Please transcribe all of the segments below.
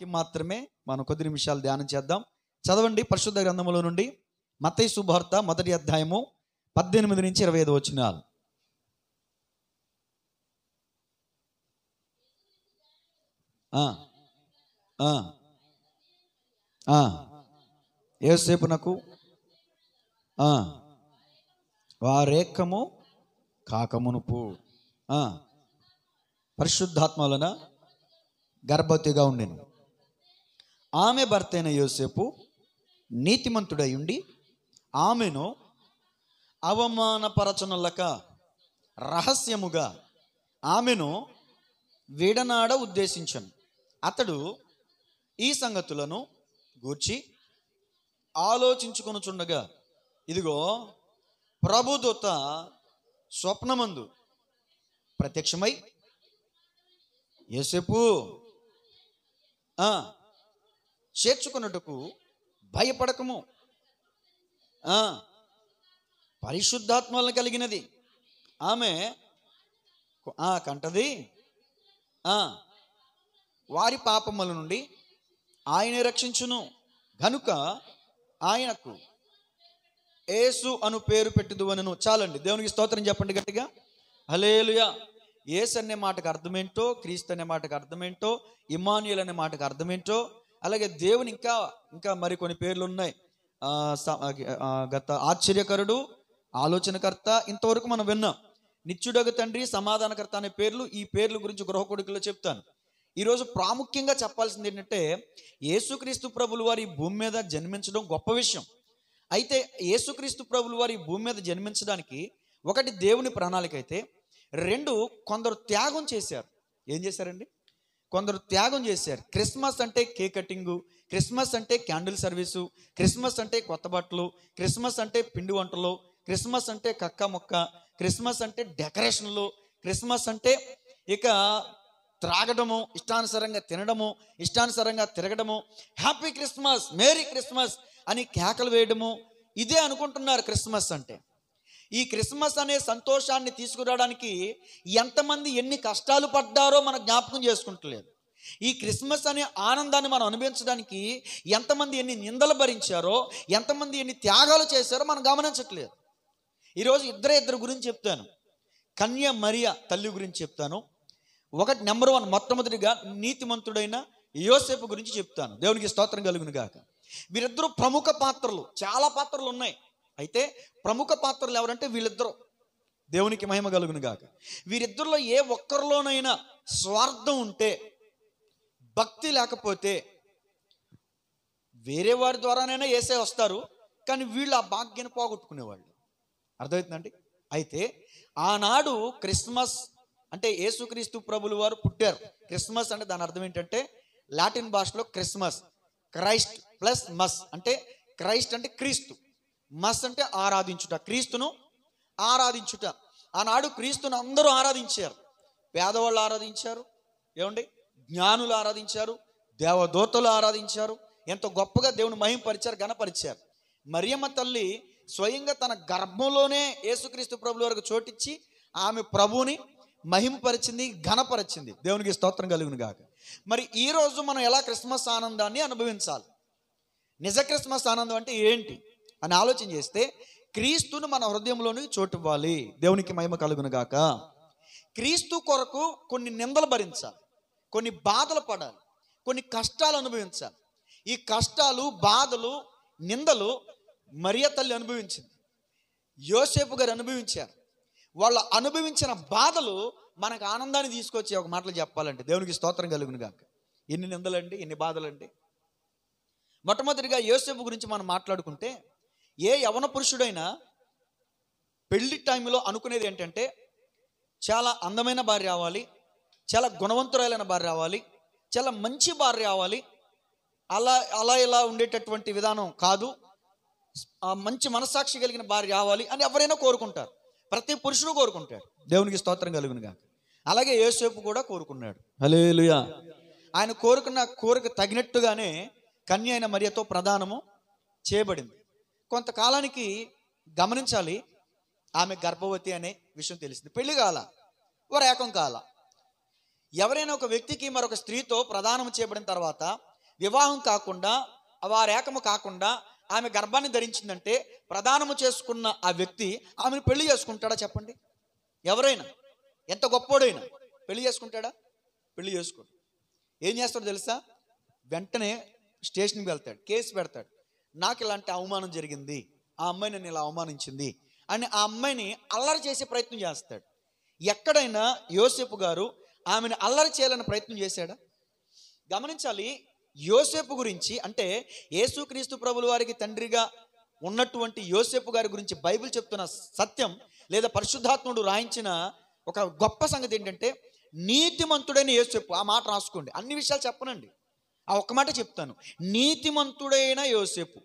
వాక్యం మాత్రమే మనం కొద్ది నిమిషాలు ధ్యానం చేద్దాం చదవండి పరిశుద్ధ గ్రంథములో నుండి మతయ శుభార్త మొదటి అధ్యాయము పద్దెనిమిది నుంచి ఇరవై ఐదు వచ్చినాలు ఏసేపు నాకు వారేకము కాకమునుపు పరిశుద్ధాత్మలన గర్భవతిగా ఉండేను ఆమె భర్త అయిన యోసేపు నీతిమంతుడై ఉండి ఆమెను అవమానపరచనులక రహస్యముగా ఆమెను విడనాడ ఉద్దేశించను అతడు ఈ సంగతులను గూర్చి ఆలోచించుకొనుచుండగా ఇదిగో ప్రభుదూత స్వప్నమందు ప్రత్యక్షమై యేసేపు చేర్చుకున్నట్టుకు భయపడకము పరిశుద్ధాత్మ వలన కలిగినది ఆమె కంటది వారి పాపముల నుండి ఆయనే రక్షించును గనుక ఆయనకు ఏసు అను పేరు అనను చాలండి దేవునికి స్తోత్రం చెప్పండి గట్టిగా హలేలుయా ఏసు అనే మాటకు అర్థమేంటో క్రీస్తు అనే మాటకు అర్థమేంటో ఇమాన్యుల్ అనే మాటకు అర్థమేంటో అలాగే దేవుని ఇంకా ఇంకా మరికొన్ని పేర్లు ఉన్నాయి గత ఆశ్చర్యకరుడు ఆలోచనకర్త ఇంతవరకు మనం విన్నాం నిత్యుడగ తండ్రి సమాధానకర్త అనే పేర్లు ఈ పేర్ల గురించి గృహ గృహకొడుకులో చెప్తాను ఈరోజు ప్రాముఖ్యంగా చెప్పాల్సింది ఏంటంటే యేసుక్రీస్తు ప్రభులు వారి భూమి మీద జన్మించడం గొప్ప విషయం అయితే యేసుక్రీస్తు ప్రభులు వారి భూమి మీద జన్మించడానికి ఒకటి దేవుని ప్రణాళిక అయితే రెండు కొందరు త్యాగం చేశారు ఏం చేశారండి కొందరు త్యాగం చేశారు క్రిస్మస్ అంటే కేక్ కటింగు క్రిస్మస్ అంటే క్యాండిల్ సర్వీసు క్రిస్మస్ అంటే కొత్త బట్టలు క్రిస్మస్ అంటే పిండి వంటలు క్రిస్మస్ అంటే కక్క మొక్క క్రిస్మస్ అంటే డెకరేషన్లు క్రిస్మస్ అంటే ఇక త్రాగడము ఇష్టానుసారంగా తినడము ఇష్టానుసారంగా తిరగడము హ్యాపీ క్రిస్మస్ మేరీ క్రిస్మస్ అని కేకలు వేయడము ఇదే అనుకుంటున్నారు క్రిస్మస్ అంటే ఈ క్రిస్మస్ అనే సంతోషాన్ని తీసుకురావడానికి ఎంతమంది ఎన్ని కష్టాలు పడ్డారో మనం జ్ఞాపకం చేసుకుంటలేదు ఈ క్రిస్మస్ అనే ఆనందాన్ని మనం అనుభవించడానికి ఎంతమంది ఎన్ని నిందలు భరించారో ఎంతమంది ఎన్ని త్యాగాలు చేశారో మనం గమనించట్లేదు ఈరోజు ఇద్దరే ఇద్దరు గురించి చెప్తాను కన్య మరియ తల్లి గురించి చెప్తాను ఒకటి నెంబర్ వన్ మొట్టమొదటిగా నీతిమంతుడైన యోసేపు గురించి చెప్తాను దేవునికి స్తోత్రం కలుగును గాక వీరిద్దరూ ప్రముఖ పాత్రలు చాలా పాత్రలు ఉన్నాయి అయితే ప్రముఖ పాత్రలు ఎవరంటే వీళ్ళిద్దరూ దేవునికి మహిమ కలుగును గాక వీరిద్దరిలో ఏ ఒక్కరిలోనైనా స్వార్థం ఉంటే భక్తి లేకపోతే వేరే వారి ద్వారానైనా వేసే వస్తారు కానీ వీళ్ళు ఆ భాగ్యాన్ని పోగొట్టుకునేవాళ్ళు అర్థమవుతుందండి అయితే ఆనాడు క్రిస్మస్ అంటే యేసుక్రీస్తు ప్రభులు వారు పుట్టారు క్రిస్మస్ అంటే దాని అర్థం ఏంటంటే లాటిన్ భాషలో క్రిస్మస్ క్రైస్ట్ ప్లస్ మస్ అంటే క్రైస్ట్ అంటే క్రీస్తు మస్ అంటే ఆరాధించుట క్రీస్తును ఆరాధించుట ఆనాడు క్రీస్తును అందరూ ఆరాధించారు పేదవాళ్ళు ఆరాధించారు ఏమండి జ్ఞానులు ఆరాధించారు దేవదూతలు ఆరాధించారు ఎంత గొప్పగా దేవుని మహింపరిచారు గణపరిచారు మరియమ్మ తల్లి స్వయంగా తన గర్భంలోనే యేసుక్రీస్తు ప్రభుల వరకు చోటిచ్చి ఆమె ప్రభువుని మహింపరిచింది ఘనపరిచింది దేవునికి స్తోత్రం కలిగిన గాక మరి ఈరోజు మనం ఎలా క్రిస్మస్ ఆనందాన్ని అనుభవించాలి నిజ క్రిస్మస్ ఆనందం అంటే ఏంటి అని ఆలోచన చేస్తే క్రీస్తును మన హృదయంలోని చోటువ్వాలి దేవునికి మహిమ కలుగునుగాక క్రీస్తు కొరకు కొన్ని నిందలు భరించాలి కొన్ని బాధలు పడాలి కొన్ని కష్టాలు అనుభవించాలి ఈ కష్టాలు బాధలు నిందలు మరియ తల్లి అనుభవించింది యోసేపు గారు అనుభవించారు వాళ్ళు అనుభవించిన బాధలు మనకు ఆనందాన్ని తీసుకొచ్చి ఒక మాటలు చెప్పాలంటే దేవునికి స్తోత్రం కలుగును ఎన్ని నిందలండి ఎన్ని బాధలండి మొట్టమొదటిగా యోసేపు గురించి మనం మాట్లాడుకుంటే ఏ యవన పురుషుడైనా పెళ్లి టైంలో అనుకునేది ఏంటంటే చాలా అందమైన భార్య రావాలి చాలా గుణవంతురాలైన భార్య రావాలి చాలా మంచి భార్య రావాలి అలా అలా ఇలా ఉండేటటువంటి విధానం కాదు మంచి మనస్సాక్షి కలిగిన భార్య రావాలి అని ఎవరైనా కోరుకుంటారు ప్రతి పురుషుడు కోరుకుంటాడు దేవునికి స్తోత్రం కలిగినగా అలాగే ఏసేపు కూడా కోరుకున్నాడు హలేలుయా ఆయన కోరుకున్న కోరిక తగినట్టుగానే కన్య అయిన మర్యతో ప్రధానము చేయబడింది కొంతకాలానికి గమనించాలి ఆమె గర్భవతి అనే విషయం తెలిసింది పెళ్లి కాల ఓ ఏకం కాల ఎవరైనా ఒక వ్యక్తికి మరొక స్త్రీతో ప్రధానం చేయబడిన తర్వాత వివాహం కాకుండా ఆ ఏకము కాకుండా ఆమె గర్భాన్ని ధరించిందంటే ప్రదానము చేసుకున్న ఆ వ్యక్తి ఆమెను పెళ్లి చేసుకుంటాడా చెప్పండి ఎవరైనా ఎంత గొప్పోడైనా పెళ్లి చేసుకుంటాడా పెళ్లి చేసుకోడు ఏం చేస్తాడు తెలుసా వెంటనే స్టేషన్కి వెళ్తాడు కేసు పెడతాడు నాకు ఇలాంటి అవమానం జరిగింది ఆ అమ్మాయి నన్ను ఇలా అవమానించింది అని ఆ అమ్మాయిని అల్లరి చేసే ప్రయత్నం చేస్తాడు ఎక్కడైనా యోసేపు గారు ఆమెను అల్లరి చేయాలని ప్రయత్నం చేశాడా గమనించాలి యోసేపు గురించి అంటే యేసుక్రీస్తు ప్రభుల వారికి తండ్రిగా ఉన్నటువంటి యోసేపు గారి గురించి బైబిల్ చెప్తున్న సత్యం లేదా పరిశుద్ధాత్ముడు రాయించిన ఒక గొప్ప సంగతి ఏంటంటే నీతిమంతుడైన యోసేపు ఆ మాట రాసుకోండి అన్ని విషయాలు చెప్పనండి ఆ ఒక్క మాట చెప్తాను నీతిమంతుడైన యోసేపు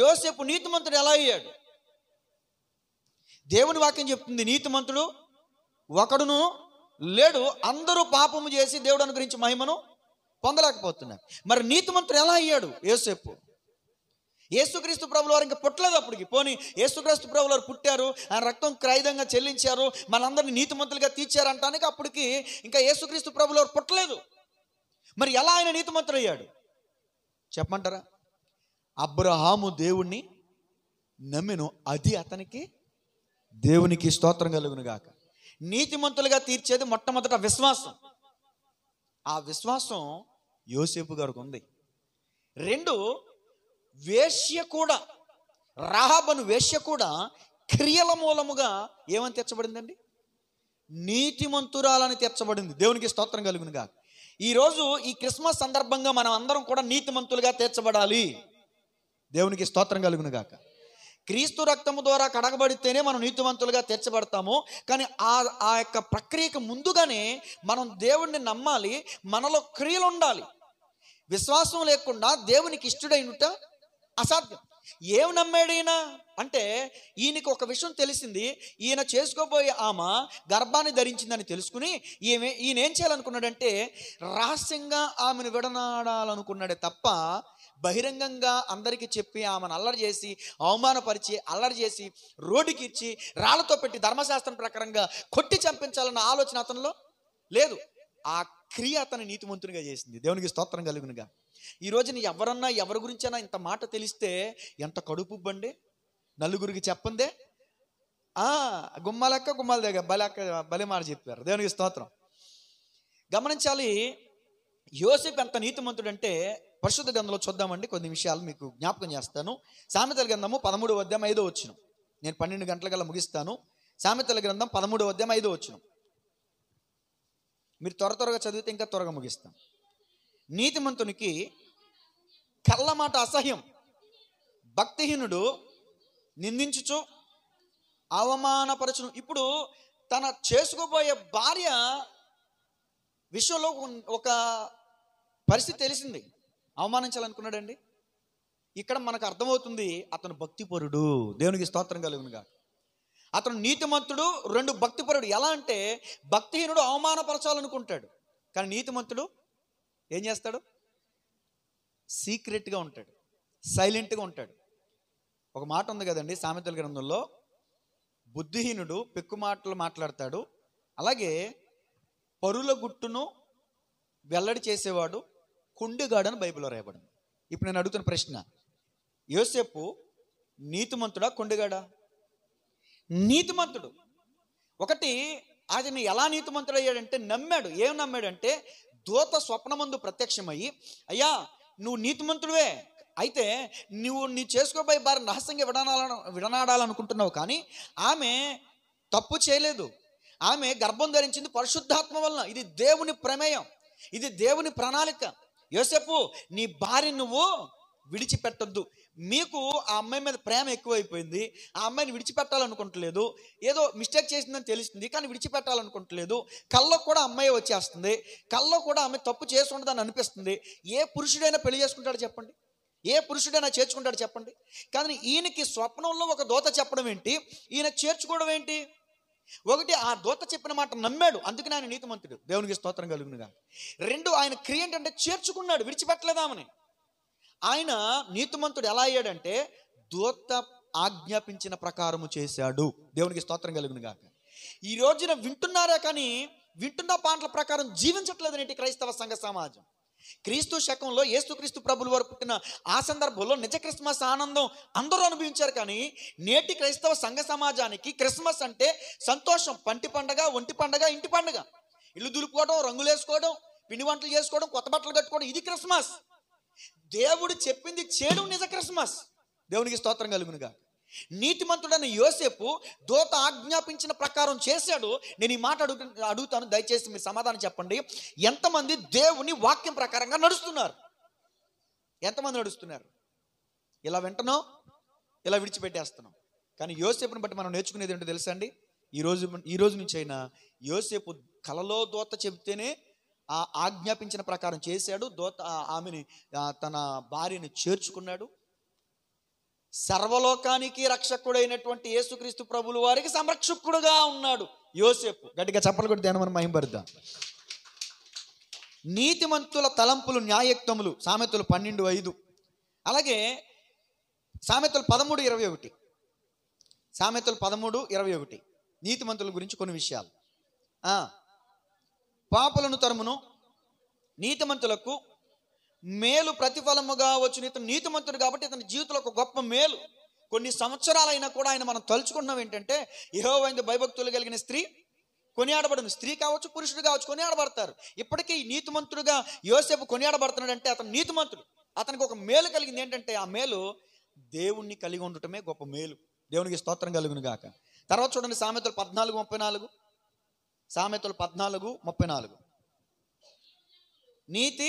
యోసేపు నీతిమంతుడు ఎలా అయ్యాడు దేవుని వాక్యం చెప్తుంది నీతిమంతుడు ఒకడును లేడు అందరూ పాపము చేసి దేవుడు అనుగ్రహించి మహిమను పొందలేకపోతున్నారు మరి నీతిమంతుడు ఎలా అయ్యాడు యోసేపు యేసుక్రీస్తు ప్రభుల వారు ఇంకా పుట్టలేదు అప్పటికి పోనీ యేసుక్రీస్తు ప్రభుల వారు పుట్టారు ఆయన రక్తం క్రైదంగా చెల్లించారు మనందరినీ నీతిమంతులుగా తీర్చారంటానికి అప్పటికి ఇంకా యేసుక్రీస్తు ప్రభుల వారు పుట్టలేదు మరి ఎలా ఆయన నీతిమంతుడయ్యాడు చెప్పమంటారా అబ్రహాము దేవుణ్ణి నమ్మిను అది అతనికి దేవునికి స్తోత్రం కలుగును గాక నీతిమంతులుగా తీర్చేది మొట్టమొదట విశ్వాసం ఆ విశ్వాసం యోసేపు గారికి ఉంది రెండు వేష్య కూడా రాహబను వేష్య కూడా క్రియల మూలముగా ఏమని తీర్చబడిందండి నీతిమంతురాలని తీర్చబడింది దేవునికి స్తోత్రం కలుగునుగా ఈరోజు ఈ క్రిస్మస్ సందర్భంగా మనం అందరం కూడా నీతిమంతులుగా తీర్చబడాలి దేవునికి స్తోత్రం కలుగును గాక క్రీస్తు రక్తము ద్వారా కడగబడితేనే మనం నీతివంతులుగా తీర్చబడతాము కానీ ఆ ఆ యొక్క ప్రక్రియకు ముందుగానే మనం దేవుణ్ణి నమ్మాలి మనలో క్రియలు ఉండాలి విశ్వాసం లేకుండా దేవునికి ఇష్టడైనట అసాధ్యం ఏం నమ్మాడు ఈయన అంటే ఈయనకి ఒక విషయం తెలిసింది ఈయన చేసుకోబోయే ఆమె గర్భాన్ని ధరించిందని తెలుసుకుని ఈమె ఈయన ఏం చేయాలనుకున్నాడంటే రహస్యంగా ఆమెను విడనాడాలనుకున్నాడే తప్ప బహిరంగంగా అందరికీ చెప్పి ఆమెను అల్లరి చేసి అవమానపరిచి అల్లరి చేసి రోడ్డుకి ఇచ్చి రాళ్లతో పెట్టి ధర్మశాస్త్రం ప్రకారంగా కొట్టి చంపించాలన్న ఆలోచన అతనిలో లేదు ఆ క్రియ అతను నీతిమంతునిగా చేసింది దేవునికి స్తోత్రం కలుగునుగా ఈ రోజున ఎవరన్నా ఎవరి గురించైనా ఇంత మాట తెలిస్తే ఎంత కడుపు ఇవ్వండి నలుగురికి చెప్పందే గుమ్మాలక్క గుమ్మాల దగ్గర బలక్క బలి మాట చెప్పారు దేవునికి స్తోత్రం గమనించాలి యోసేపు ఎంత నీతిమంతుడు అంటే పరిశుద్ధ గ్రంథంలో చూద్దామండి కొన్ని విషయాలు మీకు జ్ఞాపకం చేస్తాను సామెతల గ్రంథము పదమూడు అధ్యాయం ఐదో వచ్చిన నేను పన్నెండు గంటల కల్లా ముగిస్తాను సామెతల గ్రంథం పదమూడు అధ్యాయం ఐదో వచ్చినాం మీరు త్వర త్వరగా చదివితే ఇంకా త్వరగా ముగిస్తాం నీతిమంతునికి కళ్ళ మాట అసహ్యం భక్తిహీనుడు నిందించుచు అవమానపరచును ఇప్పుడు తన చేసుకోబోయే భార్య విషయంలో ఒక పరిస్థితి తెలిసింది అవమానించాలనుకున్నాడండి ఇక్కడ మనకు అర్థమవుతుంది అతను భక్తిపరుడు దేవునికి స్తోత్రం కలుగునుగా అతను నీతిమంతుడు రెండు భక్తిపరుడు ఎలా అంటే భక్తిహీనుడు అవమానపరచాలనుకుంటాడు కానీ నీతిమంతుడు ఏం చేస్తాడు సీక్రెట్గా ఉంటాడు సైలెంట్గా ఉంటాడు ఒక మాట ఉంది కదండి సామెతల గ్రంథంలో బుద్ధిహీనుడు పెక్కు మాటలు మాట్లాడతాడు అలాగే పరుల గుట్టును వెల్లడి చేసేవాడు కుండిగాడని బైబిల్లో రాయబడింది ఇప్పుడు నేను అడుగుతున్న ప్రశ్న యోసేపు నీతిమంతుడా కొండెగాడా నీతిమంతుడు ఒకటి ఆయన ఎలా నీతిమంతుడు అయ్యాడంటే నమ్మాడు ఏం నమ్మాడంటే దూత స్వప్నమందు ప్రత్యక్షమయ్యి అయ్యా నువ్వు నీతిమంతుడువే అయితే నువ్వు నీ చేసుకోబోయే భార్య రహస్యంగా విడనాలను విడనాడాలనుకుంటున్నావు కానీ ఆమె తప్పు చేయలేదు ఆమె గర్భం ధరించింది పరిశుద్ధాత్మ వలన ఇది దేవుని ప్రమేయం ఇది దేవుని ప్రణాళిక యోసేపు నీ భార్య నువ్వు విడిచిపెట్టద్దు మీకు ఆ అమ్మాయి మీద ప్రేమ ఎక్కువైపోయింది ఆ అమ్మాయిని విడిచిపెట్టాలనుకుంటలేదు ఏదో మిస్టేక్ చేసిందని తెలుస్తుంది కానీ విడిచిపెట్టాలనుకుంటలేదు కళ్ళకు కూడా అమ్మాయి వచ్చేస్తుంది కళ్ళకు కూడా ఆమె తప్పు చేసి ఉండదని అనిపిస్తుంది ఏ పురుషుడైనా పెళ్లి చేసుకుంటాడు చెప్పండి ఏ పురుషుడైనా చేర్చుకుంటాడు చెప్పండి కానీ ఈయనకి స్వప్నంలో ఒక దోత చెప్పడం ఏంటి ఈయన చేర్చుకోవడం ఏంటి ఒకటి ఆ దోత చెప్పిన మాట నమ్మాడు అందుకని ఆయన నీతిమంతుడు దేవునికి స్తోత్రం కలుగునుగా రెండు ఆయన క్రియ ఏంటంటే చేర్చుకున్నాడు విడిచిపెట్టలేదామని ఆయన నీతిమంతుడు ఎలా అయ్యాడంటే దూత ఆజ్ఞాపించిన ప్రకారము చేశాడు దేవునికి స్తోత్రం కలిగిన గాక ఈ రోజున వింటున్నారా కానీ వింటున్న పాటల ప్రకారం జీవించట్లేదు నేటి క్రైస్తవ సంఘ సమాజం క్రీస్తు శకంలో ఏసుక్రీస్తు ప్రభులు వారు పుట్టిన ఆ సందర్భంలో నిజ క్రిస్మస్ ఆనందం అందరూ అనుభవించారు కానీ నేటి క్రైస్తవ సంఘ సమాజానికి క్రిస్మస్ అంటే సంతోషం పంటి పండగ ఒంటి పండగ ఇంటి పండగ ఇల్లు దులుపుకోవడం రంగులు వేసుకోవడం పిండి వంటలు చేసుకోవడం కొత్త బట్టలు కట్టుకోవడం ఇది క్రిస్మస్ దేవుడు చెప్పింది చేయడం నిజ క్రిస్మస్ దేవునికి స్తోత్రం కలుగునుగా నీతిమంతుడైన యోసేపు దోత ఆజ్ఞాపించిన ప్రకారం చేశాడు నేను ఈ మాట అడుగు అడుగుతాను దయచేసి మీరు సమాధానం చెప్పండి ఎంతమంది దేవుని వాక్యం ప్రకారంగా నడుస్తున్నారు ఎంతమంది నడుస్తున్నారు ఇలా వింటనో ఇలా విడిచిపెట్టేస్తున్నాం కానీ యోసేపుని బట్టి మనం నేర్చుకునేది ఏంటో తెలుసా అండి ఈరోజు ఈరోజు నుంచి అయినా యోసేపు కలలో దోత చెబితేనే ఆ ఆజ్ఞాపించిన ప్రకారం చేశాడు దోత ఆమెని తన భార్యని చేర్చుకున్నాడు సర్వలోకానికి రక్షకుడైనటువంటి యేసుక్రీస్తు ప్రభులు వారికి సంరక్షకుడుగా ఉన్నాడు యోసేపు గట్టిగా చెప్పలు కొట్టి మనం మహింపరుద్దాం నీతిమంతుల తలంపులు న్యాయక్తములు సామెతలు పన్నెండు ఐదు అలాగే సామెతలు పదమూడు ఇరవై ఒకటి సామెతలు పదమూడు ఇరవై ఒకటి నీతిమంతుల గురించి కొన్ని విషయాలు పాపులను తరుమును నీతిమంతులకు మేలు ప్రతిఫలముగా వచ్చిన ఇతను నీతిమంతుడు కాబట్టి ఇతని జీవితంలో ఒక గొప్ప మేలు కొన్ని సంవత్సరాలైనా కూడా ఆయన మనం తలుచుకున్నాం ఏంటంటే అయింది భయభక్తులు కలిగిన స్త్రీ కొనియాడబడను స్త్రీ కావచ్చు పురుషుడు కావచ్చు కొనియాడబడతారు ఇప్పటికీ నీతిమంతుడుగా యోసేపు కొనియాడబడుతున్నాడంటే అతను నీతిమంతుడు అతనికి ఒక మేలు కలిగింది ఏంటంటే ఆ మేలు దేవుణ్ణి కలిగి ఉండటమే గొప్ప మేలు దేవునికి స్తోత్రం కలుగును గాక తర్వాత చూడండి సామెతలు పద్నాలుగు ముప్పై నాలుగు సామెతలు పద్నాలుగు ముప్పై నాలుగు నీతి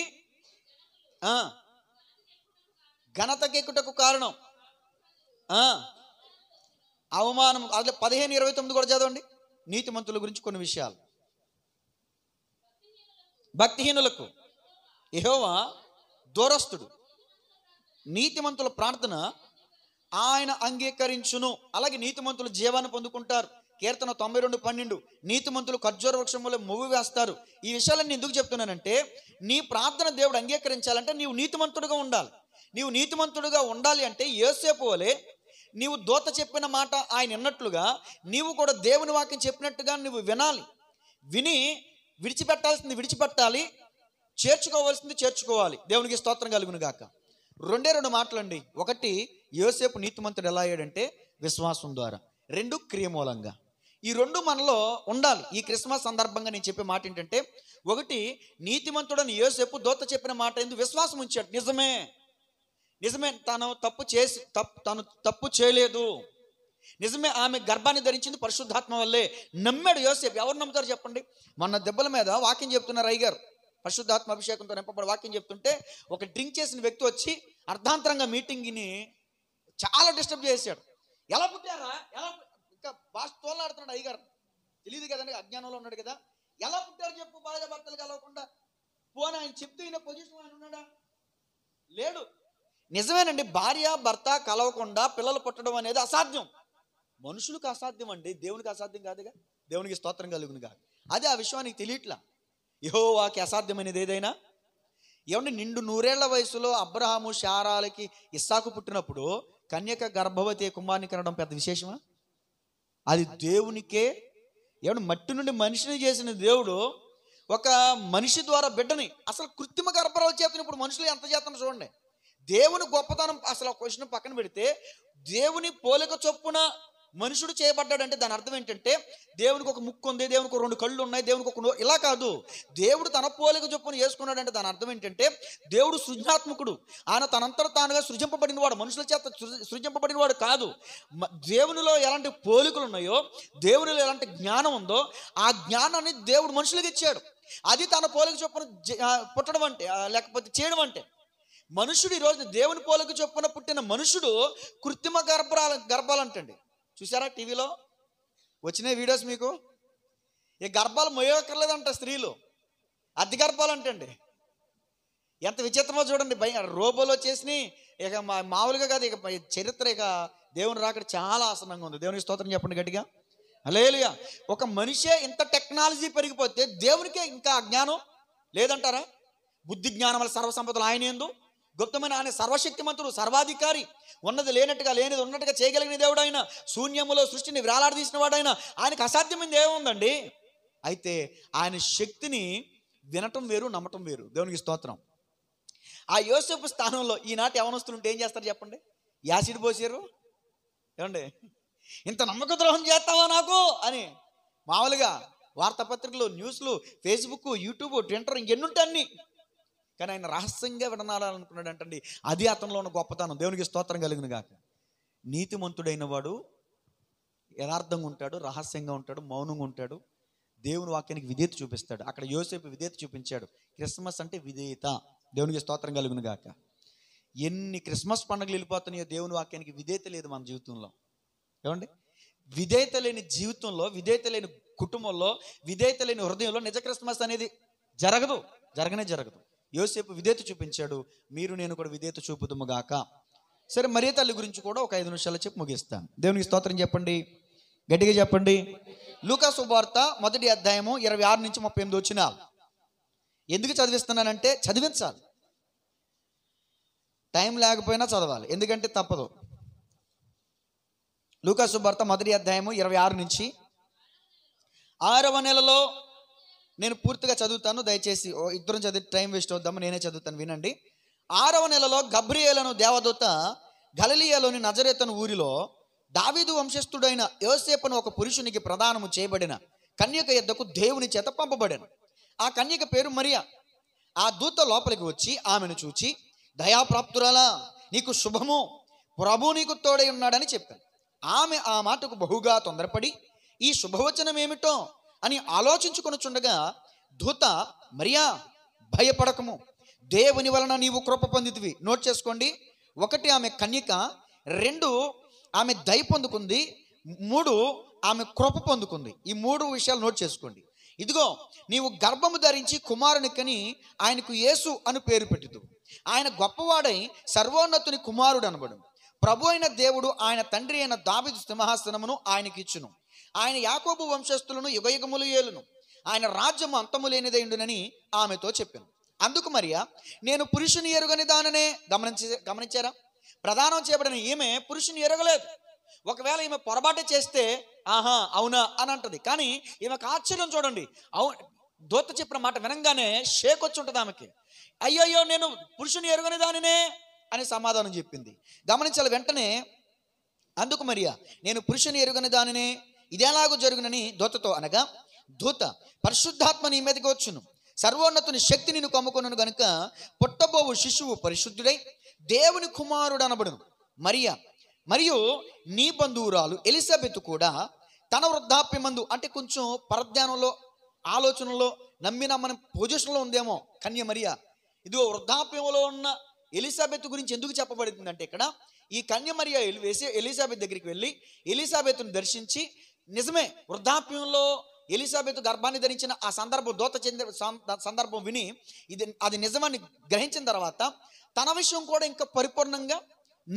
ఘనత గెక్కుటకు కారణం అవమానం అదే పదిహేను ఇరవై తొమ్మిది కూడా చదవండి మంతుల గురించి కొన్ని విషయాలు భక్తిహీనులకు యహోవా దూరస్తుడు నీతిమంతుల ప్రార్థన ఆయన అంగీకరించును అలాగే నీతిమంతులు జీవాన్ని పొందుకుంటారు కీర్తన తొంభై రెండు పన్నెండు నీతిమంతులు ఖర్జూర వృక్షం వల్ల మొగు వేస్తారు ఈ విషయాలను ఎందుకు చెప్తున్నానంటే నీ ప్రార్థన దేవుడు అంగీకరించాలంటే నీవు నీతిమంతుడుగా ఉండాలి నీవు నీతిమంతుడుగా ఉండాలి అంటే ఏసేపు వలె నీవు దోత చెప్పిన మాట ఆయన విన్నట్లుగా నీవు కూడా దేవుని వాక్యం చెప్పినట్టుగా నువ్వు వినాలి విని విడిచిపెట్టాల్సింది విడిచిపెట్టాలి చేర్చుకోవాల్సింది చేర్చుకోవాలి దేవునికి స్తోత్రం కలుగును గాక రెండే రెండు మాటలండి ఒకటి యోసేపు నీతిమంతుడు ఎలా అయ్యాడంటే విశ్వాసం ద్వారా రెండు క్రియమూలంగా ఈ రెండు మనలో ఉండాలి ఈ క్రిస్మస్ సందర్భంగా నేను చెప్పే మాట ఏంటంటే ఒకటి నీతిమంతుడని యోసేపు దోత చెప్పిన మాట ఎందుకు విశ్వాసం ఉంచాడు నిజమే నిజమే తను తప్పు చేసి తప్పు తను తప్పు చేయలేదు నిజమే ఆమె గర్భాన్ని ధరించింది పరిశుద్ధాత్మ వల్లే నమ్మాడు యోసేపు ఎవరు నమ్ముతారు చెప్పండి మొన్న దెబ్బల మీద వాక్యం చెప్తున్నారు అయ్యగారు పరిశుద్ధాత్మ అభిషేకంతో నింపబడి వాక్యం చెప్తుంటే ఒక డ్రింక్ చేసిన వ్యక్తి వచ్చి అర్ధాంతరంగా మీటింగ్ని చాలా డిస్టర్బ్ చేశాడు ఎలా పుట్టారా ఎలా యొక్క ఆడుతున్నాడు తోలాడుతున్నాడు అయ్యగారు తెలియదు కదండి అజ్ఞానంలో ఉన్నాడు కదా ఎలా పుట్టారు చెప్పు భర్తలు కలవకుండా పోనీ ఆయన చెప్తూ ఈయన పొజిషన్ ఆయన ఉన్నాడా లేడు నిజమేనండి భార్య భర్త కలవకుండా పిల్లలు పుట్టడం అనేది అసాధ్యం మనుషులకు అసాధ్యం అండి దేవునికి అసాధ్యం కాదుగా దేవునికి స్తోత్రం కలుగును కాదు అదే ఆ విషయానికి తెలియట్లా యహో వాకి అసాధ్యమైనది ఏదైనా ఏమండి నిండు నూరేళ్ల వయసులో అబ్రహాము శారాలకి ఇస్సాకు పుట్టినప్పుడు కన్యక గర్భవతి కుమార్ని కనడం పెద్ద విశేషమా అది దేవునికే ఏమన్నా మట్టి నుండి మనిషిని చేసిన దేవుడు ఒక మనిషి ద్వారా బిడ్డని అసలు కృత్రిమ గర్భరాలు చేతను ఇప్పుడు మనుషులు ఎంత చేతను చూడండి దేవుని గొప్పతనం అసలు ఆ క్వశ్చన్ పక్కన పెడితే దేవుని పోలిక చొప్పున మనుషుడు అంటే దాని అర్థం ఏంటంటే దేవునికి ఒక ముక్కు ఉంది దేవునికి ఒక రెండు కళ్ళు ఉన్నాయి దేవునికి ఒక ఇలా కాదు దేవుడు తన పోలిక చొప్పున వేసుకున్నాడంటే దాని అర్థం ఏంటంటే దేవుడు సృజనాత్మకుడు ఆయన తనంతట తానుగా సృజింపబడిన వాడు మనుషుల చేత సృజింపబడిన వాడు కాదు దేవునిలో ఎలాంటి పోలికలు ఉన్నాయో దేవునిలో ఎలాంటి జ్ఞానం ఉందో ఆ జ్ఞానాన్ని దేవుడు మనుషులకు ఇచ్చాడు అది తన పోలిక చొప్పున పుట్టడం అంటే లేకపోతే చేయడం అంటే మనుషుడు ఈరోజు దేవుని పోలకు చొప్పున పుట్టిన మనుషుడు కృత్రిమ గర్భాల గర్భాలంటండి చూసారా టీవీలో వచ్చిన వీడియోస్ మీకు ఈ గర్భాలు మొయ్యక్కర్లేదంట స్త్రీలు అద్దె గర్భాలు అంటండి ఎంత విచిత్రమో చూడండి భయ రోబోలో చేసినాయి ఇక మా మామూలుగా కాదు ఇక చరిత్ర ఇక దేవుని రాక చాలా ఆసనంగా ఉంది దేవుని స్తోత్రం చెప్పండి గట్టిగా లేలుగా ఒక మనిషే ఇంత టెక్నాలజీ పెరిగిపోతే దేవునికే ఇంకా అజ్ఞానం లేదంటారా బుద్ధి జ్ఞానం వల్ల సర్వసంపదలు ఆయన ఎందుకు గుప్తమైన ఆయన సర్వశక్తిమంతుడు సర్వాధికారి ఉన్నది లేనట్టుగా లేనిది ఉన్నట్టుగా చేయగలిగిన దేవుడు ఆయన శూన్యములో సృష్టిని వేలాడదీసిన వాడు ఆయన ఆయనకు అసాధ్యమైంది ఏముందండి అయితే ఆయన శక్తిని వినటం వేరు నమ్మటం వేరు దేవునికి స్తోత్రం ఆ యోసేపు స్థానంలో ఈనాటి ఉంటే ఏం చేస్తారు చెప్పండి యాసిడ్ పోసారు ఏమండి ఇంత నమ్మక ద్రోహం చేస్తావా నాకు అని మామూలుగా వార్తాపత్రికలు న్యూస్లు ఫేస్బుక్ యూట్యూబ్ ట్విట్టర్ అన్నీ కానీ ఆయన రహస్యంగా విడనాడాలనుకున్నాడు అంటండి అది అతనిలో ఉన్న గొప్పతనం దేవునికి స్తోత్రం కలిగిన గాక నీతిమంతుడైన వాడు యథార్థంగా ఉంటాడు రహస్యంగా ఉంటాడు మౌనంగా ఉంటాడు దేవుని వాక్యానికి విధేయత చూపిస్తాడు అక్కడ యోసేపు విధేత చూపించాడు క్రిస్మస్ అంటే విధేయత దేవునికి స్తోత్రం కలుగును గాక ఎన్ని క్రిస్మస్ పండుగలు వెళ్ళిపోతున్నాయో దేవుని వాక్యానికి విధేయత లేదు మన జీవితంలో ఏమండి విధేయత లేని జీవితంలో విధేయత లేని కుటుంబంలో విధేయత లేని హృదయంలో నిజ క్రిస్మస్ అనేది జరగదు జరగనే జరగదు యోసేపు విధేత చూపించాడు మీరు నేను కూడా విధేత గాక సరే మరీ తల్లి గురించి కూడా ఒక ఐదు నిమిషాలు చెప్పి ముగిస్తాను దేవునికి స్తోత్రం చెప్పండి గట్టిగా చెప్పండి లూకా శుభార్త మొదటి అధ్యాయము ఇరవై ఆరు నుంచి ముప్పై ఎనిమిది వచ్చిన ఎందుకు చదివిస్తున్నానంటే చదివించాలి టైం లేకపోయినా చదవాలి ఎందుకంటే తప్పదు లూకా శుభార్త మొదటి అధ్యాయము ఇరవై ఆరు నుంచి ఆరవ నెలలో నేను పూర్తిగా చదువుతాను దయచేసి ఓ ఇద్దరం చదివి టైం వేస్ట్ అవుద్దాము నేనే చదువుతాను వినండి ఆరవ నెలలో గబ్రియేలను దేవదూత గలలియాలోని నజరేతను ఊరిలో దావీదు వంశస్థుడైన యోసేపను ఒక పురుషునికి ప్రదానము చేయబడిన కన్యక ఎద్దకు దేవుని చేత పంపబడిన ఆ కన్యక పేరు మరియా ఆ దూత లోపలికి వచ్చి ఆమెను చూచి దయాప్రాప్తురాలా నీకు శుభము ప్రభు నీకు తోడై ఉన్నాడని చెప్పాను ఆమె ఆ మాటకు బహుగా తొందరపడి ఈ శుభవచనం ఏమిటో అని ఆలోచించుకొనుచుండగా దూత మరియా భయపడకము దేవుని వలన నీవు కృప పొందితివి నోట్ చేసుకోండి ఒకటి ఆమె కన్యక రెండు ఆమె దయ పొందుకుంది మూడు ఆమె కృప పొందుకుంది ఈ మూడు విషయాలు నోట్ చేసుకోండి ఇదిగో నీవు గర్భము ధరించి కుమారుని కని ఆయనకు యేసు అని పేరు పెట్టుదు ఆయన గొప్పవాడై సర్వోన్నతుని కుమారుడు అనబడు ప్రభు అయిన దేవుడు ఆయన తండ్రి అయిన దావిదు సింహాసనమును ఆయనకిచ్చును ఆయన యాకోబు వంశస్థులను యుగయుగములు ఏలును ఆయన రాజ్యము అంతము లేనిదైండునని ఆమెతో చెప్పాను అందుకు మరియా నేను పురుషుని ఎరుగని దాననే గమనించ గమనించారా ప్రధానం చేయబడిన ఈమె పురుషుని ఎరగలేదు ఒకవేళ ఈమె పొరపాటు చేస్తే ఆహా అవునా అని అంటది కానీ ఈమెకు ఆశ్చర్యం చూడండి అవు దోత చెప్పిన మాట వినంగానే షేక్ వచ్చి ఉంటుంది ఆమెకి అయ్యయ్యో నేను పురుషుని ఎరుగని దానినే అని సమాధానం చెప్పింది గమనించాలి వెంటనే అందుకు మరియా నేను పురుషుని ఎరుగని దానినే ఇదేలాగూ జరుగునని దూతతో అనగా దూత పరిశుద్ధాత్మ నీ మీదకి వచ్చును సర్వోన్నతుని శక్తి నిన్ను కమ్ముకొనను గనుక పుట్టబోవు శిశువు పరిశుద్ధుడై దేవుని కుమారుడు అనబడును మరియా మరియు నీ బంధువురాలు ఎలిజబెత్ కూడా తన వృద్ధాప్యమందు అంటే కొంచెం పరధ్యానంలో ఆలోచనలో నమ్మిన మన పొజిషన్లో ఉందేమో కన్య మరియా ఇది వృద్ధాప్యంలో ఉన్న ఎలిజాబెత్ గురించి ఎందుకు చెప్పబడుతుందంటే ఇక్కడ ఈ కన్య మరియా వేసి ఎలిజాబెత్ దగ్గరికి వెళ్ళి ఎలిజాబెత్ను దర్శించి నిజమే వృద్ధాప్యంలో ఎలిజాబెత్ గర్భాన్ని ధరించిన ఆ సందర్భం దోత చెందిన సందర్భం విని ఇది అది నిజమని గ్రహించిన తర్వాత తన విషయం కూడా ఇంకా పరిపూర్ణంగా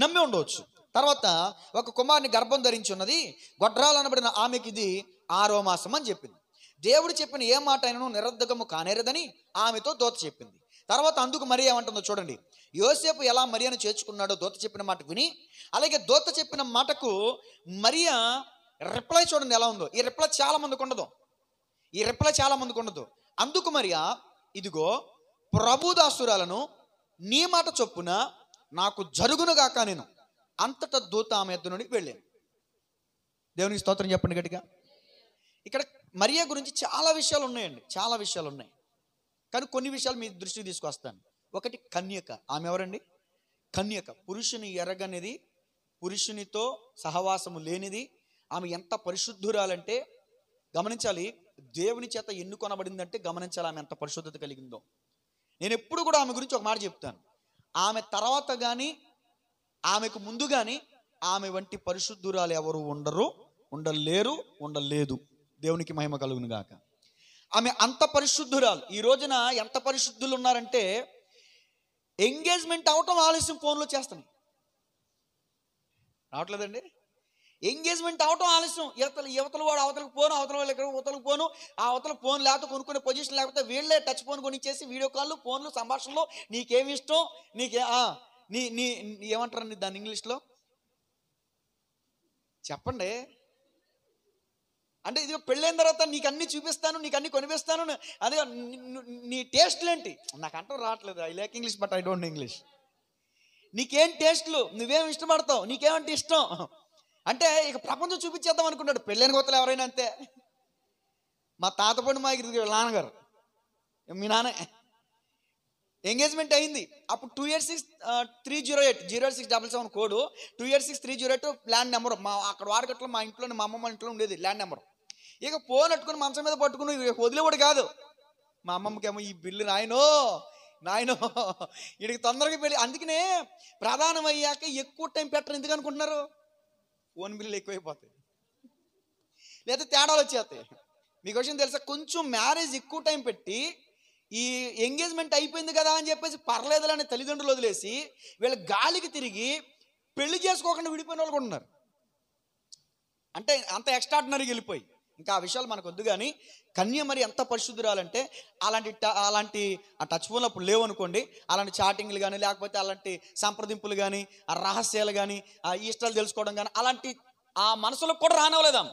నమ్మి ఉండవచ్చు తర్వాత ఒక కుమారుని గర్భం ధరించి ఉన్నది గొడ్రాలు అనబడిన ఆమెకి ఇది ఆరో మాసం అని చెప్పింది దేవుడు చెప్పిన ఏ మాట అయినను నిరర్ధకము కానేరదని ఆమెతో దోత చెప్పింది తర్వాత అందుకు మరి ఏమంటుందో చూడండి యోసేపు ఎలా మరియను చేర్చుకున్నాడో దోత చెప్పిన మాట విని అలాగే దోత చెప్పిన మాటకు మరియా రిప్లై చూడండి ఎలా ఉందో ఈ రిప్లై చాలా మందికి ఉండదు ఈ రిప్లై చాలా మందికి ఉండదు అందుకు మరియా ఇదిగో ప్రభుదాసురాలను నీ మాట చొప్పున నాకు జరుగునుగాక నేను అంతట దూత ఆమె ఎద్దు నుండి వెళ్ళాను దేవునికి స్తోత్రం చెప్పండి గట్టిగా ఇక్కడ మరియా గురించి చాలా విషయాలు ఉన్నాయండి చాలా విషయాలు ఉన్నాయి కానీ కొన్ని విషయాలు మీ దృష్టికి తీసుకొస్తాను ఒకటి కన్యక ఆమె ఎవరండి కన్యక పురుషుని ఎరగనిది పురుషునితో సహవాసము లేనిది ఆమె ఎంత పరిశుద్ధురాలంటే గమనించాలి దేవుని చేత ఎన్నుకొనబడిందంటే గమనించాలి ఆమె ఎంత పరిశుద్ధత కలిగిందో నేను ఎప్పుడు కూడా ఆమె గురించి ఒక మాట చెప్తాను ఆమె తర్వాత కానీ ఆమెకు ముందు కానీ ఆమె వంటి పరిశుద్ధురాలు ఎవరు ఉండరు ఉండలేరు ఉండలేదు దేవునికి మహిమ కలుగును గాక ఆమె అంత పరిశుద్ధురాలు ఈ రోజున ఎంత పరిశుద్ధులు ఉన్నారంటే ఎంగేజ్మెంట్ అవటం ఆలస్యం ఫోన్లో చేస్తాను రావట్లేదండి ఎంగేజ్మెంట్ అవటం ఆలస్యం ఇవతల యువతలు వాడు అవతలకు పోను అవతల వాళ్ళు ఎక్కడ అవతలకు పోను ఆ అవతల ఫోన్ లేకపోతే కొనుక్కునే పొజిషన్ లేకపోతే వీళ్ళే టచ్ ఫోన్ కొనిచ్చేసి వీడియో కాల్లు ఫోన్లు సంభాషణలు నీకేమి ఇష్టం నీకే నీ నీ ఏమంటారండి దాన్ని ఇంగ్లీష్లో చెప్పండి అంటే ఇది పెళ్ళైన తర్వాత నీకు అన్ని చూపిస్తాను నీకు అన్ని కొనిపిస్తాను అదే నీ టేస్ట్లు ఏంటి అంటారు రావట్లేదు I like English but I don't English నీకేం టేస్ట్లు నువ్వేం ఇష్టపడతావు నీకేమంటే ఇష్టం అంటే ఇక ప్రపంచం చూపించేద్దాం అనుకున్నాడు పెళ్ళైన కొత్తలు ఎవరైనా అంతే మా తాత పండు మా నాన్నగారు మీ నాన్న ఎంగేజ్మెంట్ అయింది అప్పుడు two year six three zero eight zero eight six double seven code two year six three zero eight land number మా అక్కడ వాడకట్లో మా ఇంట్లో మా అమ్మమ్మ ఇంట్లో ఉండేది ల్యాండ్ నెంబర్ ఇక ఫోన్ పట్టుకుని మంచం మీద పట్టుకుని వదిలేవాడు కాదు మా అమ్మమ్మకేమో ఈ బిల్లు నాయనో నాయనో వీడికి తొందరగా పెళ్ళి అందుకనే ప్రధానమయ్యాక ఎక్కువ టైం పెట్టరు ఎందుకు అనుకుంటున్నారు ఫోన్ బిల్లు ఎక్కువైపోతాయి లేదా తేడాలు వచ్చేస్తాయి మీకు విషయం తెలుసా కొంచెం మ్యారేజ్ ఎక్కువ టైం పెట్టి ఈ ఎంగేజ్మెంట్ అయిపోయింది కదా అని చెప్పేసి పర్లేదులని తల్లిదండ్రులు వదిలేసి వీళ్ళ గాలికి తిరిగి పెళ్లి చేసుకోకుండా విడిపోయిన వాళ్ళు కూడా ఉన్నారు అంటే అంత ఎక్స్ట్రాడినరీగా వెళ్ళిపోయి ఇంకా ఆ విషయాలు మనకు వద్దు కానీ కన్య మరి ఎంత పరిశుద్ధురాలంటే అలాంటి అలాంటి ఆ టచ్ ఫోన్లు అప్పుడు లేవనుకోండి అలాంటి చాటింగ్లు కానీ లేకపోతే అలాంటి సంప్రదింపులు కానీ ఆ రహస్యాలు కానీ ఆ ఇష్టాలు తెలుసుకోవడం కానీ అలాంటి ఆ మనసులకు కూడా రానివ్వలేదాం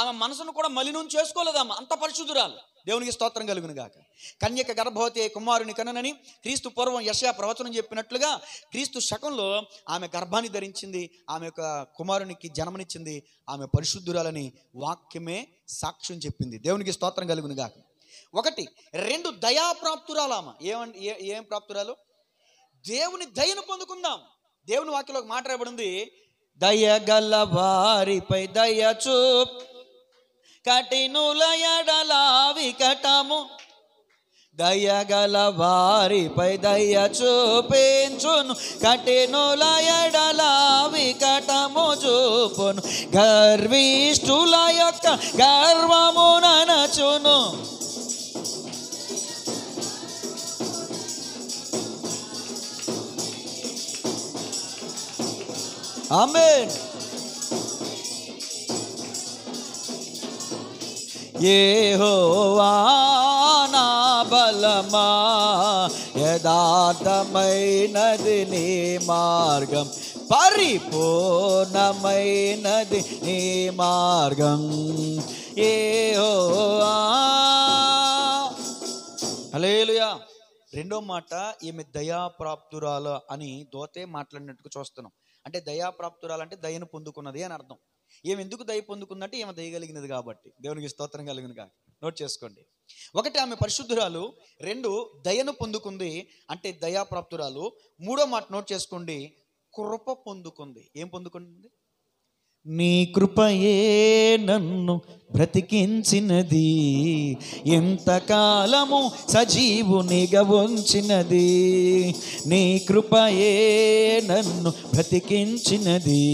ఆమె మనసును కూడా మలినం చేసుకోలేదమ్మ అంత పరిశుద్ధురాలు దేవునికి స్తోత్రం కలుగును గాక కన్యక గర్భవతి కుమారుని కననని క్రీస్తు పూర్వం యశా ప్రవచనం చెప్పినట్లుగా క్రీస్తు శకంలో ఆమె గర్భాన్ని ధరించింది ఆమె యొక్క కుమారునికి జన్మనిచ్చింది ఆమె పరిశుద్ధురాలని వాక్యమే సాక్ష్యం చెప్పింది దేవునికి స్తోత్రం కలుగును గాక ఒకటి రెండు దయా ఆమె ఏమంటే ఏం ప్రాప్తురాలు దేవుని దయను పొందుకుందాం దేవుని వాక్యంలో మాట్లాడబడింది రాబడింది దయగల వారిపై దయ కఠినుల ఎడల వికటము దయగల వారిపై దయ చూపించును కఠినుల ఎడల వికటము చూపును గర్విష్ఠుల యొక్క గర్వము ననచును ఆమెన్ యెహోవా బలమా యథార్థమైనది నీ మార్గం పరిపూర్ణమైనది నీ మార్గం ఏహోవా హలేలుయా రెండో మాట ఈమె దయాప్రాప్తురాలు అని దోతే మాట్లాడినట్టుగా చూస్తున్నాం అంటే దయాప్రాప్తురాలు అంటే దయను పొందుకున్నది అని అర్థం ఏమి ఎందుకు దయ పొందుకుందంటే ఏమి దయగలిగినది కాబట్టి దేవునికి స్తోత్రం కలిగింది కాక నోట్ చేసుకోండి ఒకటి ఆమె పరిశుద్ధురాలు రెండు దయను పొందుకుంది అంటే దయాప్రాప్తురాలు మూడో మాట నోట్ చేసుకోండి కృప పొందుకుంది ఏం పొందుకుంది నీ కృపయే నన్ను బ్రతికించినది ఎంతకాలము సజీవునిగా ఉంచినది నీ కృపయే నన్ను బ్రతికించినది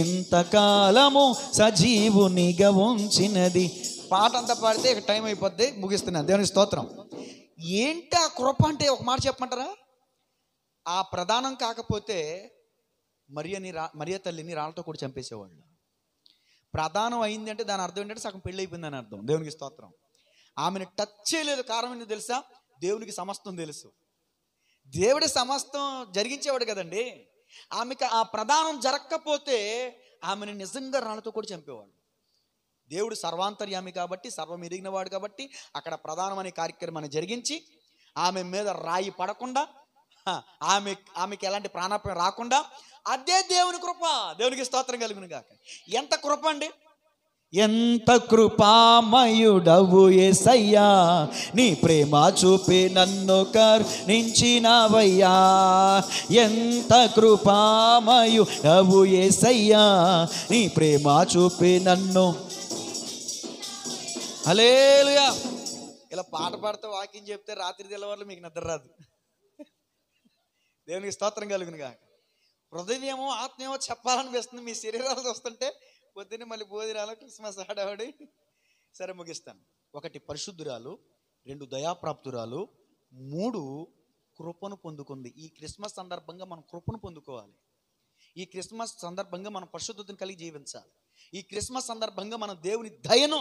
ఎంతకాలము సజీవునిగా ఉంచినది పాట అంతా పాడితే ఇక టైం అయిపోద్ది ముగిస్తున్నాను దేవుని స్తోత్రం ఏంటి ఆ కృప అంటే ఒక మాట చెప్పమంటారా ఆ ప్రధానం కాకపోతే మరియని రా మరియ తల్లిని రాళ్ళతో కూడా చంపేసేవాళ్ళు ప్రధానం అయింది అంటే దాని అర్థం ఏంటంటే సగం పెళ్ళి అయిపోయిందని అర్థం దేవునికి స్తోత్రం ఆమెను టచ్ చేయలేదు కారణం ఏంటో తెలుసా దేవునికి సమస్తం తెలుసు దేవుడి సమస్తం జరిగించేవాడు కదండి ఆమెకి ఆ ప్రధానం జరగకపోతే ఆమెను నిజంగా రాళ్ళతో కూడా చంపేవాడు దేవుడు సర్వాంతర్యామి కాబట్టి సర్వం వాడు కాబట్టి అక్కడ ప్రధానమైన కార్యక్రమాన్ని జరిగించి ఆమె మీద రాయి పడకుండా ఆమె ఆమెకి ఎలాంటి ప్రాణాపం రాకుండా అదే దేవుని కృప దేవునికి స్తోత్రం కలిగిన కాక ఎంత కృప అండి ఎంత కృపామయుడవు ఏసయ్యా నీ ప్రేమ చూపి నన్ను కర్ణించినవయ్యా ఎంత కృపామయు కృపామయుడవు ఏసయ్యా నీ ప్రేమ చూపి నన్ను అలేలుగా ఇలా పాట పాడితే వాకింగ్ చెప్తే రాత్రి తెల్లవారు మీకు నిద్ర రాదు దేవునికి స్తోత్రం కలుగునుగా హృదయమో ఆత్మేమో చెప్పాలనిపిస్తుంది మీ శరీరాలు వస్తుంటే పొద్దున్నే మళ్ళీ బోధిరాలు క్రిస్మస్ ఆడవాడి సరే ముగిస్తాను ఒకటి పరిశుద్ధురాలు రెండు దయాప్రాప్తురాలు మూడు కృపను పొందుకుంది ఈ క్రిస్మస్ సందర్భంగా మనం కృపను పొందుకోవాలి ఈ క్రిస్మస్ సందర్భంగా మనం పరిశుద్ధతను కలిగి జీవించాలి ఈ క్రిస్మస్ సందర్భంగా మనం దేవుని దయను